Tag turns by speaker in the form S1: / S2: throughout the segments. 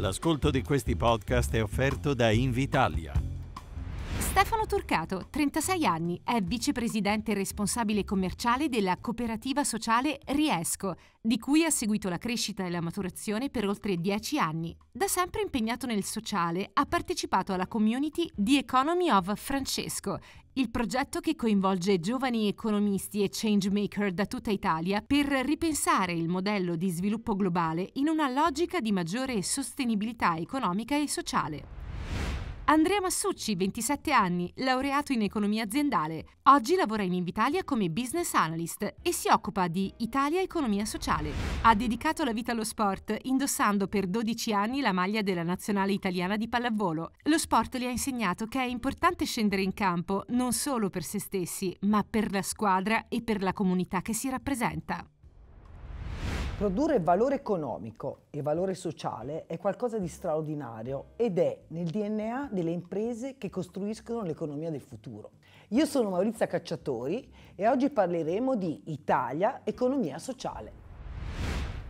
S1: L'ascolto di questi podcast è offerto da Invitalia.
S2: Stefano Turcato, 36 anni, è vicepresidente e responsabile commerciale della cooperativa sociale Riesco, di cui ha seguito la crescita e la maturazione per oltre 10 anni. Da sempre impegnato nel sociale, ha partecipato alla community The Economy of Francesco, il progetto che coinvolge giovani economisti e changemaker da tutta Italia per ripensare il modello di sviluppo globale in una logica di maggiore sostenibilità economica e sociale. Andrea Massucci, 27 anni, laureato in economia aziendale. Oggi lavora in Invitalia come business analyst e si occupa di Italia Economia Sociale. Ha dedicato la vita allo sport, indossando per 12 anni la maglia della nazionale italiana di pallavolo. Lo sport gli ha insegnato che è importante scendere in campo non solo per se stessi, ma per la squadra e per la comunità che si rappresenta. Produrre valore economico e valore sociale è qualcosa di straordinario ed è nel DNA delle imprese che costruiscono l'economia del futuro. Io sono Maurizia Cacciatori e oggi parleremo di Italia, economia sociale.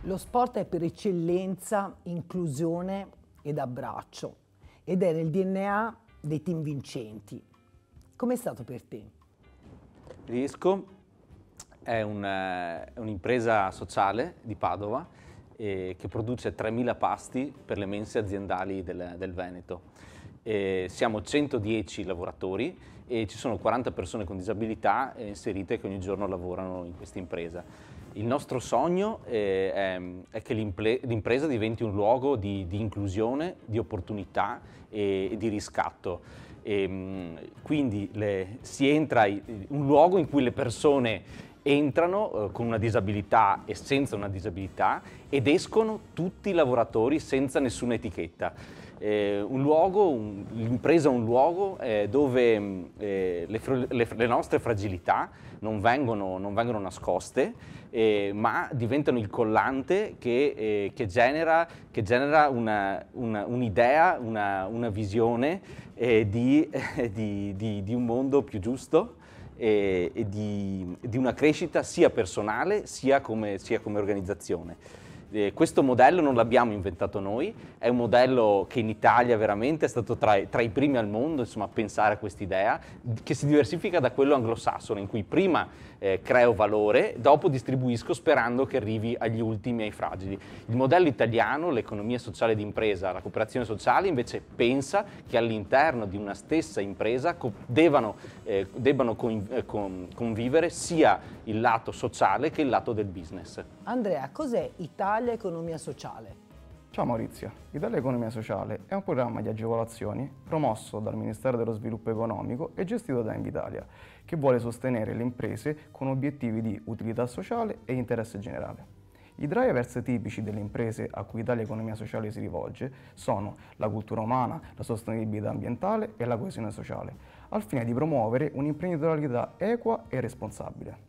S2: Lo sport è per eccellenza inclusione ed abbraccio ed è nel DNA dei team vincenti. Com'è stato per te?
S1: Riesco è eh, un'impresa sociale di Padova eh, che produce 3.000 pasti per le mense aziendali del, del Veneto. Eh, siamo 110 lavoratori e ci sono 40 persone con disabilità eh, inserite che ogni giorno lavorano in questa impresa. Il nostro sogno eh, è, è, che l'impresa diventi un luogo di, di inclusione, di opportunità e, e di riscatto. E, ehm, quindi le, si entra in un luogo in cui le persone entrano eh, con una disabilità e senza una disabilità ed escono tutti i lavoratori senza nessuna etichetta. Eh, un luogo, un, l'impresa è un luogo eh, dove mm, eh, le, le, le, nostre fragilità non vengono, non vengono nascoste, eh, ma diventano il collante che, eh, che genera, che genera una, una, un'idea, una, una visione di, di, di, di un mondo più giusto e, e di, di, una crescita sia personale sia come, sia come organizzazione eh, questo modello non l'abbiamo inventato noi, è un modello che in Italia veramente è stato tra, tra i primi al mondo insomma, a pensare a quest'idea, che si diversifica da quello anglosassone, in cui prima eh, creo valore, dopo distribuisco sperando che arrivi agli ultimi ai fragili. Il modello italiano, l'economia sociale d'impresa, la cooperazione sociale, invece pensa che all'interno di una stessa impresa co- devano, eh, debbano con, eh, con, convivere sia il lato sociale che il lato
S3: del business.
S2: Andrea, cos'è Italia? Italia Economia Sociale. Ciao Maurizio, Italia
S3: Economia Sociale è un programma di agevolazioni promosso dal Ministero dello Sviluppo Economico e gestito da Invitalia, che vuole sostenere le imprese con obiettivi di utilità sociale e interesse generale. I drivers tipici delle imprese a cui Italia Economia Sociale si rivolge sono la cultura umana, la sostenibilità ambientale e la coesione sociale, al fine di promuovere un'imprenditorialità equa e responsabile.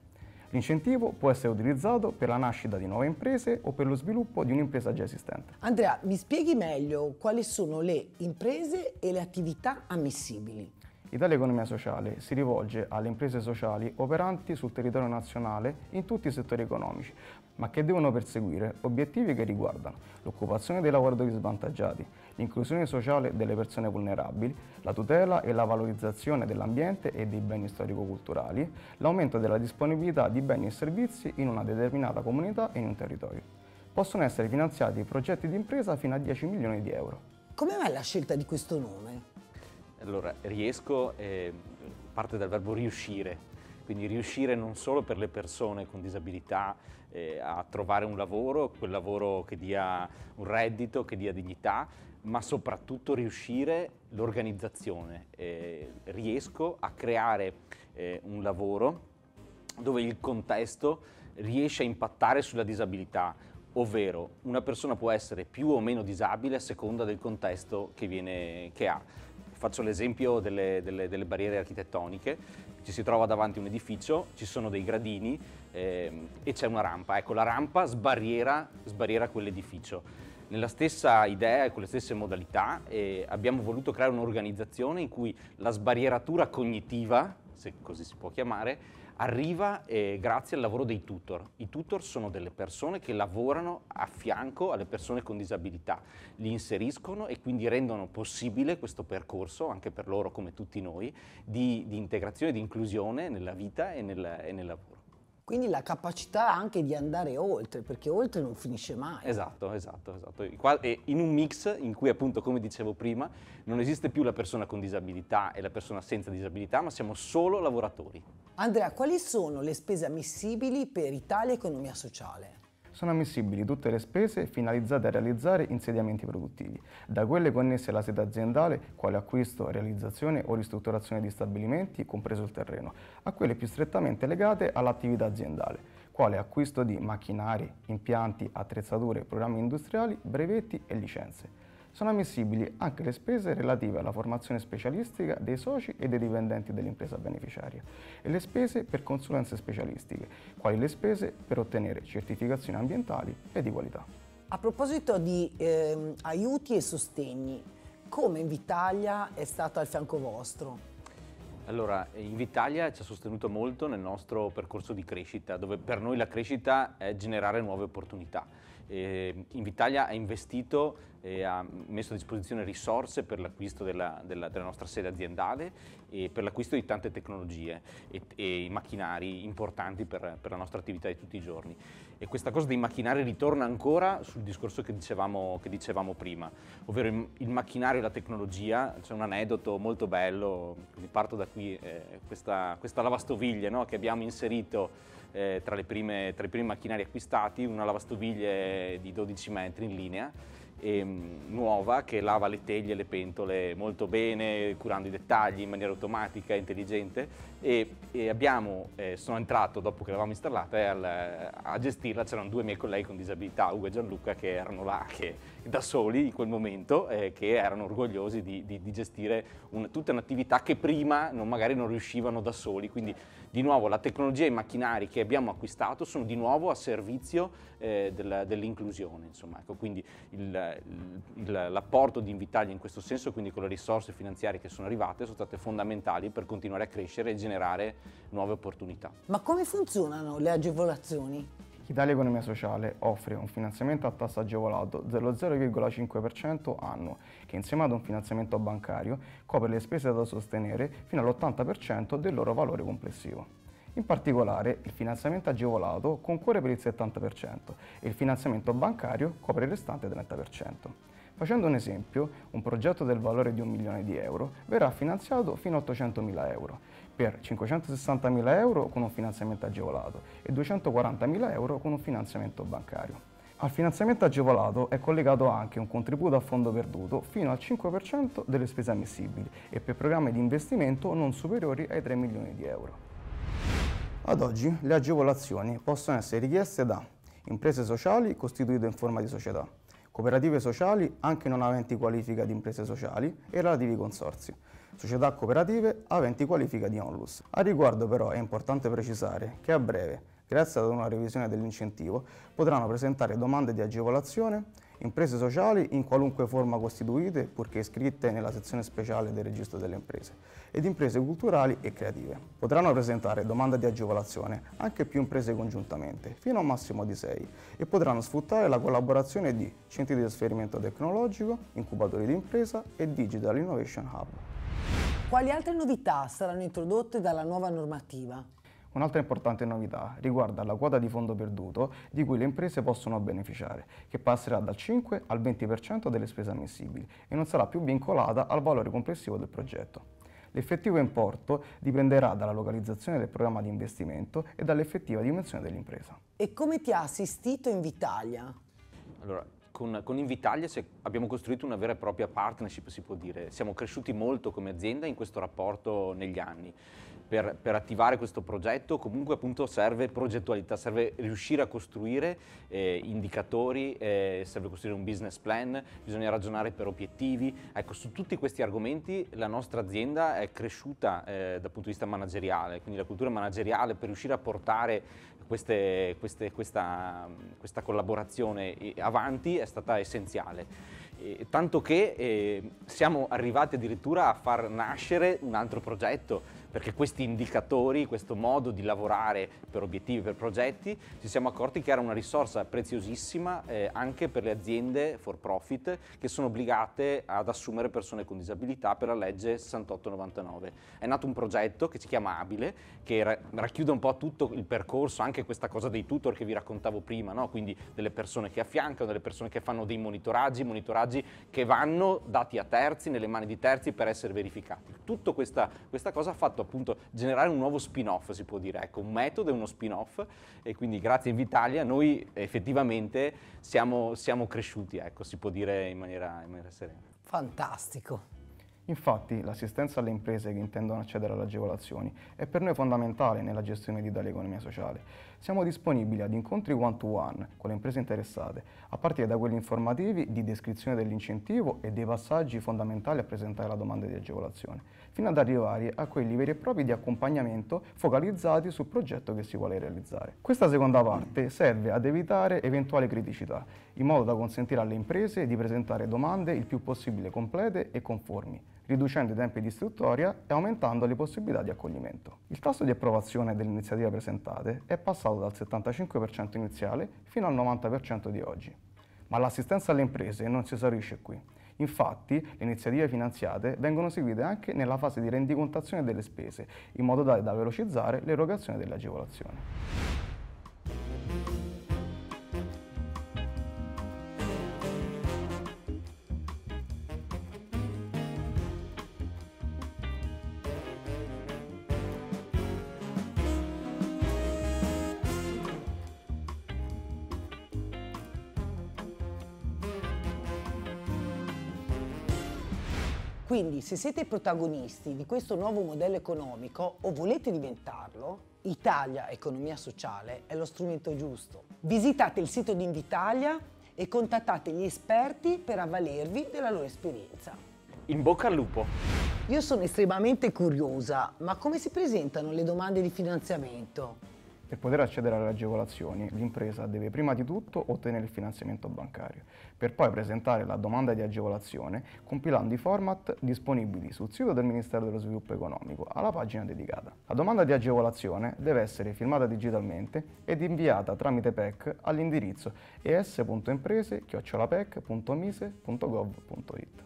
S3: L'incentivo può essere utilizzato per la nascita di nuove imprese o per lo sviluppo di un'impresa già esistente.
S2: Andrea, mi spieghi meglio quali sono le imprese e le attività ammissibili?
S3: Italia economia sociale si rivolge alle imprese sociali operanti sul territorio nazionale in tutti i settori economici, ma che devono perseguire obiettivi che riguardano l'occupazione dei lavoratori svantaggiati, l'inclusione sociale delle persone vulnerabili, la tutela e la valorizzazione dell'ambiente e dei beni storico-culturali, l'aumento della disponibilità di beni e servizi in una determinata comunità e in un territorio. Possono essere finanziati progetti di impresa fino a 10 milioni di euro.
S2: Come mai la scelta di questo nome?
S1: Allora, riesco eh, parte dal verbo riuscire, quindi riuscire non solo per le persone con disabilità eh, a trovare un lavoro, quel lavoro che dia un reddito, che dia dignità, ma soprattutto riuscire l'organizzazione. Eh, riesco a creare eh, un lavoro dove il contesto riesce a impattare sulla disabilità, ovvero una persona può essere più o meno disabile a seconda del contesto che, viene, che ha. Faccio l'esempio delle, delle, delle, barriere architettoniche, ci si trova davanti a un edificio, ci sono dei gradini eh, e c'è una rampa. Ecco, la rampa sbarriera, sbarriera quell'edificio nella stessa idea e con le stesse modalità eh, abbiamo voluto creare un'organizzazione in cui la sbarrieratura cognitiva, se così si può chiamare, arriva eh, grazie al lavoro dei tutor. I tutor sono delle persone che lavorano a fianco alle persone con disabilità, li inseriscono e quindi rendono possibile questo percorso, anche per loro come tutti noi, di, di integrazione e di inclusione nella vita e nel, e nel lavoro.
S2: Quindi la capacità anche di andare oltre, perché oltre non finisce mai.
S1: Esatto, esatto, esatto. E in un mix in cui appunto, come dicevo prima, non esiste più la persona con disabilità e la persona senza disabilità, ma siamo solo lavoratori.
S2: Andrea, quali sono le spese ammissibili per Italia Economia Sociale?
S3: Sono ammissibili tutte le spese finalizzate a realizzare insediamenti produttivi, da quelle connesse alla sede aziendale, quale acquisto, realizzazione o ristrutturazione di stabilimenti, compreso il terreno, a quelle più strettamente legate all'attività aziendale, quale acquisto di macchinari, impianti, attrezzature, programmi industriali, brevetti e licenze sono ammissibili anche le spese relative alla formazione specialistica dei soci e dei dipendenti dell'impresa beneficiaria e le spese per consulenze specialistiche, quali le spese per ottenere certificazioni ambientali e di qualità.
S2: A proposito di eh, aiuti e sostegni, come Invitalia è stato al fianco vostro?
S1: Allora, Invitalia ci ha sostenuto molto nel nostro percorso di crescita, dove per noi la crescita è generare nuove opportunità. Eh, Invitalia ha investito eh, ha messo a disposizione risorse per l'acquisto della, della, della, nostra sede aziendale e per l'acquisto di tante tecnologie e, e macchinari importanti per, per, la nostra attività di tutti i giorni. E questa cosa dei macchinari ritorna ancora sul discorso che dicevamo, che dicevamo prima, ovvero il, il macchinario e la tecnologia, c'è un aneddoto molto bello, quindi parto da qui, eh, questa, questa, lavastoviglie no, che abbiamo inserito eh, tra, prime, tra i primi macchinari acquistati, una lavastoviglie di 12 metri in linea ehm, nuova che lava le teglie e le pentole molto bene, curando i dettagli in maniera automatica e intelligente e, abbiamo, eh, sono entrato dopo che l'avevamo installata eh, al, a gestirla c'erano due miei colleghi con disabilità, Ugo e Gianluca, che erano là che, da soli in quel momento, eh, che erano orgogliosi di, di, di gestire un, tutta un'attività che prima non, magari non riuscivano da soli, quindi di nuovo la tecnologia e i macchinari che abbiamo acquistato sono di nuovo a servizio eh, del, dell'inclusione. Insomma. Ecco, quindi il, il, l'apporto di Invitalia in questo senso, quindi con le risorse finanziarie che sono arrivate, sono state fondamentali per continuare a crescere e generare nuove opportunità.
S2: Ma come funzionano le agevolazioni?
S3: Italia Economia Sociale offre un finanziamento a tasso agevolato dello 0,5% annuo, che insieme ad un finanziamento bancario copre le spese da sostenere fino all'80% del loro valore complessivo. In particolare, il finanziamento agevolato concorre per il 70% e il finanziamento bancario copre il restante 30%. Facendo un esempio, un progetto del valore di un milione di euro verrà finanziato fino a 800.000 euro, per 560.000 euro con un finanziamento agevolato e 240.000 euro con un finanziamento bancario. Al finanziamento agevolato è collegato anche un contributo a fondo perduto fino al 5% delle spese ammissibili e per programmi di investimento non superiori ai 3 milioni di euro. Ad oggi le agevolazioni possono essere richieste da imprese sociali costituite in forma di società, cooperative sociali anche non aventi qualifica di imprese sociali e relativi consorzi, società cooperative aventi qualifica di onlus. A riguardo però è importante precisare che a breve, grazie ad una revisione dell'incentivo, potranno presentare domande di agevolazione imprese sociali in qualunque forma costituite, purché iscritte nella sezione speciale del registro delle imprese, ed imprese culturali e creative. Potranno presentare domande di agevolazione anche più imprese congiuntamente, fino a un massimo di 6, e potranno sfruttare la collaborazione di centri di trasferimento tecnologico, incubatori di impresa e Digital Innovation Hub.
S2: Quali altre novità saranno introdotte dalla nuova normativa?
S3: Un'altra importante novità riguarda la quota di fondo perduto di cui le imprese possono beneficiare, che passerà dal 5 al 20% delle spese ammissibili e non sarà più vincolata al valore complessivo del progetto. L'effettivo importo dipenderà dalla localizzazione del programma di investimento e dall'effettiva dimensione dell'impresa.
S2: E come ti ha assistito in Vitalia?
S3: Allora,
S1: con, con Invitalia abbiamo costruito una vera e propria partnership, si può dire. Siamo cresciuti molto come azienda in questo rapporto negli anni per, per, attivare questo progetto, comunque appunto serve progettualità, serve riuscire a costruire eh, indicatori, eh, serve costruire un business plan, bisogna ragionare per obiettivi. Ecco, su tutti questi argomenti la nostra azienda è cresciuta eh, dal punto di vista manageriale, quindi la cultura manageriale per riuscire a portare queste, queste, questa, questa collaborazione eh, avanti è stata essenziale tanto che eh, siamo arrivati addirittura a far nascere un altro progetto perché questi indicatori, questo modo di lavorare per obiettivi, per progetti, ci siamo accorti che era una risorsa preziosissima eh, anche per le aziende for profit che sono obbligate ad assumere persone con disabilità per la legge 6899. È nato un progetto che si chiama Abile, che ra- racchiude un po' tutto il percorso, anche questa cosa dei tutor che vi raccontavo prima, no? quindi delle persone che affiancano, delle persone che fanno dei monitoraggi, monitoraggi che vanno dati a terzi, nelle mani di terzi per essere verificati. Tutta questa, questa cosa ha fatto fatto appunto generare un nuovo spin-off, si può dire, ecco, un metodo e uno spin-off e quindi grazie a Invitalia noi effettivamente siamo, siamo cresciuti, ecco, si può dire in maniera, in maniera
S2: serena.
S3: Fantastico. Infatti l'assistenza alle imprese che intendono accedere alle agevolazioni è per noi fondamentale nella gestione di tale economia sociale. Siamo disponibili ad incontri one-to-one con le imprese interessate, a partire da quelli informativi di descrizione dell'incentivo e dei passaggi fondamentali a presentare la domanda di agevolazione, fino ad arrivare a quelli veri e propri di accompagnamento focalizzati sul progetto che si vuole realizzare. Questa seconda parte serve ad evitare eventuali criticità in modo da consentire alle imprese di presentare domande il più possibile complete e conformi, riducendo i tempi di istruttoria e aumentando le possibilità di accoglimento. Il tasso di approvazione delle iniziative presentate è passato dal 75% iniziale fino al 90% di oggi. Ma l'assistenza alle imprese non si esaurisce qui. Infatti, le iniziative finanziate vengono seguite anche nella fase di rendicontazione delle spese, in modo tale da velocizzare l'erogazione delle agevolazioni.
S2: Quindi se siete protagonisti di questo nuovo modello economico o volete diventarlo, Italia Economia Sociale è lo strumento giusto. Visitate il sito di Invitalia e contattate gli esperti per avvalervi della loro esperienza.
S3: In bocca al lupo!
S2: Io sono estremamente curiosa, ma come si presentano le domande di finanziamento?
S3: Per poter accedere alle agevolazioni l'impresa deve prima di tutto ottenere il finanziamento bancario, per poi presentare la domanda di agevolazione compilando i format disponibili sul sito del Ministero dello Sviluppo Economico alla pagina dedicata. La domanda di agevolazione deve essere firmata digitalmente ed inviata tramite PEC all'indirizzo es.imprese.pec.mise.gov.it.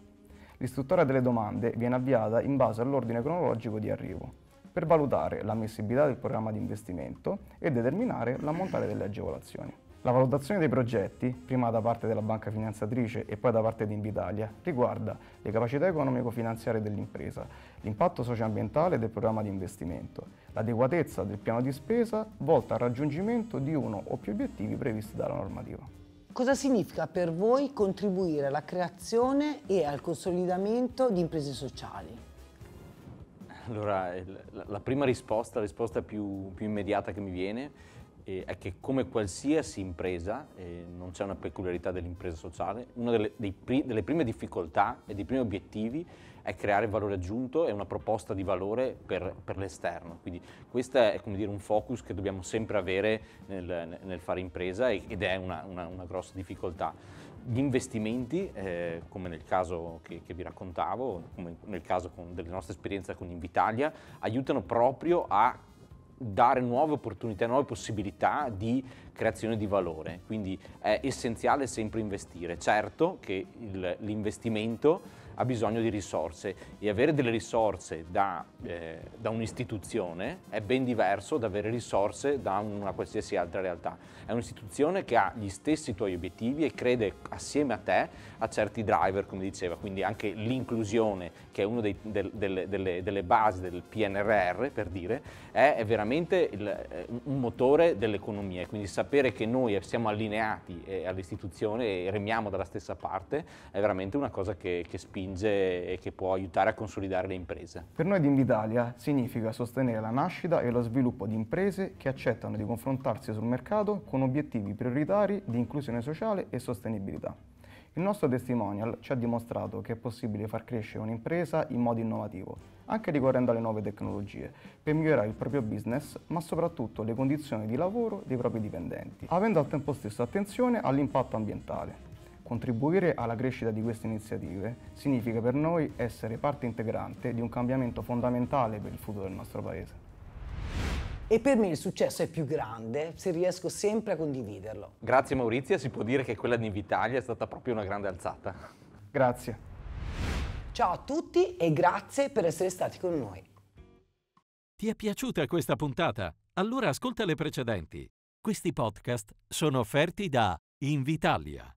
S3: L'istruttoria delle domande viene avviata in base all'ordine cronologico di arrivo per valutare l'ammissibilità del programma di investimento e determinare l'ammontare delle agevolazioni. La valutazione dei progetti, prima da parte della banca finanziatrice e poi da parte di Invitalia, riguarda le capacità economico-finanziarie dell'impresa, l'impatto socioambientale del programma di investimento, l'adeguatezza del piano di spesa volta al raggiungimento di uno o più obiettivi previsti dalla normativa.
S2: Cosa significa per voi contribuire alla creazione e al consolidamento di imprese sociali?
S3: Allora,
S1: la prima risposta, la risposta più, più immediata che mi viene, eh, è che come qualsiasi impresa, eh, non c'è una peculiarità dell'impresa sociale, una delle, pri, delle prime difficoltà e dei primi obiettivi è creare valore aggiunto e una proposta di valore per, per l'esterno. Quindi questo è dire, un focus che dobbiamo sempre avere nel, nel fare impresa ed è una, una, una grossa difficoltà gli investimenti, eh, come nel caso che, che, vi raccontavo, come nel caso della nostra esperienza con Invitalia, aiutano proprio a dare nuove opportunità, nuove possibilità di creazione di valore. Quindi è essenziale sempre investire. Certo che l'investimento ha bisogno di risorse e avere delle risorse da, eh, da un'istituzione è ben diverso da avere risorse da una qualsiasi altra realtà. È un'istituzione che ha gli stessi tuoi obiettivi e crede assieme a te a certi driver, come diceva, quindi anche l'inclusione, che è una del, delle, delle, delle, basi del PNRR, per dire, è, è veramente il, eh, un motore dell'economia. Quindi sapere che noi siamo allineati eh, all'istituzione e remiamo dalla stessa parte è veramente una cosa che, che spinge spinge e che può aiutare a consolidare le imprese.
S3: Per noi di Invitalia significa sostenere la nascita e lo sviluppo di imprese che accettano di confrontarsi sul mercato con obiettivi prioritari di inclusione sociale e sostenibilità. Il nostro testimonial ci ha dimostrato che è possibile far crescere un'impresa in modo innovativo, anche ricorrendo alle nuove tecnologie, per migliorare il proprio business, ma soprattutto le condizioni di lavoro dei propri dipendenti, avendo al tempo stesso attenzione all'impatto ambientale. Contribuire alla crescita di queste iniziative significa per noi essere parte integrante di un cambiamento fondamentale per il futuro del nostro Paese.
S2: E per me il successo è più grande se riesco sempre a condividerlo.
S1: Grazie Maurizia, si può dire che quella di Invitalia è stata proprio una grande alzata.
S2: Grazie. Ciao a tutti e grazie per essere stati con noi.
S1: Ti è piaciuta questa puntata? Allora ascolta le precedenti. Questi podcast sono offerti da Invitalia